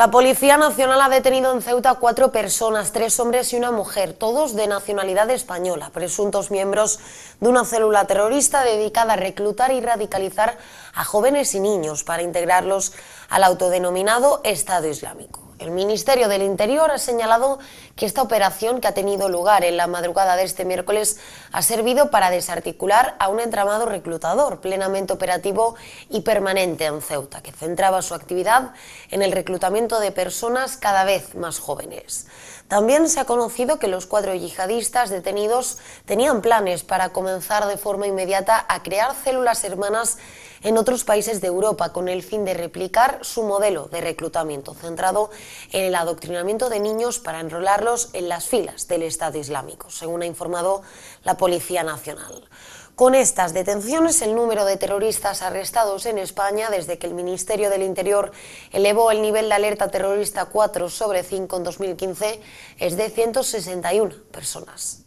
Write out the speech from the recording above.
La Policía Nacional ha detenido en Ceuta cuatro personas, tres hombres y una mujer, todos de nacionalidad española, presuntos miembros de una célula terrorista dedicada a reclutar y radicalizar a jóvenes y niños para integrarlos al autodenominado Estado Islámico. El Ministerio del Interior ha señalado que esta operación que ha tenido lugar en la madrugada de este miércoles ha servido para desarticular a un entramado reclutador plenamente operativo y permanente en Ceuta, que centraba su actividad en el reclutamiento de personas cada vez más jóvenes. También se ha conocido que los cuatro yihadistas detenidos tenían planes para comenzar de forma inmediata a crear células hermanas en otros países de Europa con el fin de replicar su modelo de reclutamiento centrado en el adoctrinamiento de niños para enrolarlos en las filas del Estado Islámico, según ha informado la Policía Nacional. Con estas detenciones, el número de terroristas arrestados en España desde que el Ministerio del Interior elevó el nivel de alerta terrorista 4 sobre 5 en 2015 es de 161 personas.